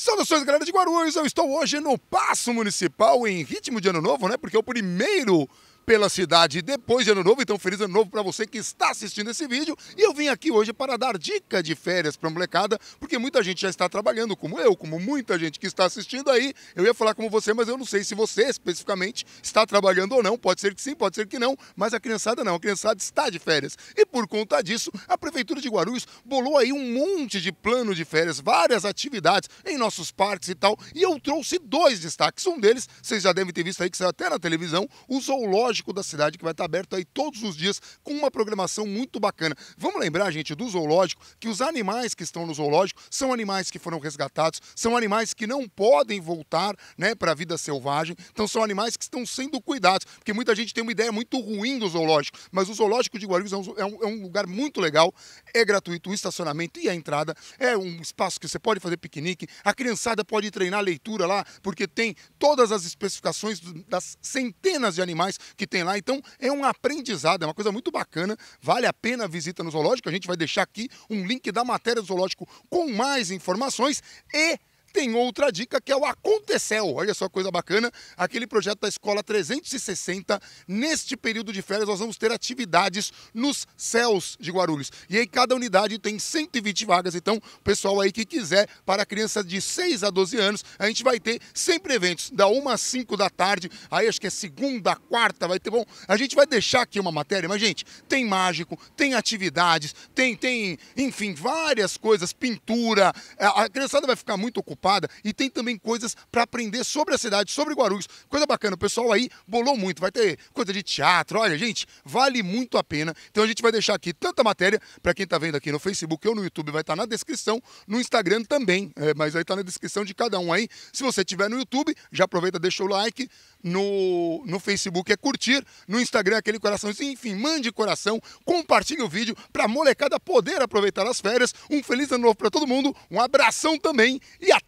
Saudações, galera de Guarulhos! Eu estou hoje no Passo Municipal em ritmo de Ano Novo, né? Porque é o primeiro pela cidade depois de Ano Novo. Então, feliz Ano Novo para você que está assistindo esse vídeo. E eu vim aqui hoje para dar dica de férias para a molecada, porque muita gente já está trabalhando, como eu, como muita gente que está assistindo aí. Eu ia falar como você, mas eu não sei se você especificamente está trabalhando ou não. Pode ser que sim, pode ser que não, mas a criançada não. A criançada está de férias. E por conta disso, a Prefeitura de Guarulhos bolou aí um monte de plano de férias, várias atividades em nossos parques e tal. E eu trouxe dois destaques. Um deles, vocês já devem ter visto aí, que saiu até na televisão, o zoológico zoológico da cidade que vai estar aberto aí todos os dias com uma programação muito bacana. Vamos lembrar, gente, do zoológico que os animais que estão no zoológico são animais que foram resgatados, são animais que não podem voltar, né, para a vida selvagem. Então são animais que estão sendo cuidados, porque muita gente tem uma ideia muito ruim do zoológico, mas o zoológico de Guarulhos é um, é um, é um lugar muito legal, é gratuito o estacionamento e a entrada, é um espaço que você pode fazer piquenique, a criançada pode treinar leitura lá, porque tem todas as especificações das centenas de animais que tem lá. Então é um aprendizado, é uma coisa muito bacana. Vale a pena a visita no zoológico. A gente vai deixar aqui um link da matéria do zoológico com mais informações e tem outra dica que é o Acontecel. Olha só coisa bacana, aquele projeto da Escola 360. Neste período de férias, nós vamos ter atividades nos céus de Guarulhos. E aí, cada unidade tem 120 vagas. Então, pessoal aí que quiser, para criança de 6 a 12 anos, a gente vai ter sempre eventos, da 1 às 5 da tarde. Aí, acho que é segunda, quarta, vai ter. Bom, a gente vai deixar aqui uma matéria, mas, gente, tem mágico, tem atividades, tem, tem enfim, várias coisas, pintura. A criançada vai ficar muito ocupada ocupada e tem também coisas para aprender sobre a cidade, sobre Guarulhos. Coisa bacana, o pessoal aí bolou muito, vai ter coisa de teatro, olha, gente, vale muito a pena. Então a gente vai deixar aqui tanta matéria para quem está vendo aqui no Facebook ou no YouTube, vai estar tá na descrição, no Instagram também, é, mas aí está na descrição de cada um aí. Se você estiver no YouTube, já aproveita, deixa o like. No, no Facebook é curtir, no Instagram é aquele coraçãozinho, enfim, mande coração, compartilhe o vídeo para a molecada poder aproveitar as férias. Um feliz ano novo para todo mundo, um abração também e até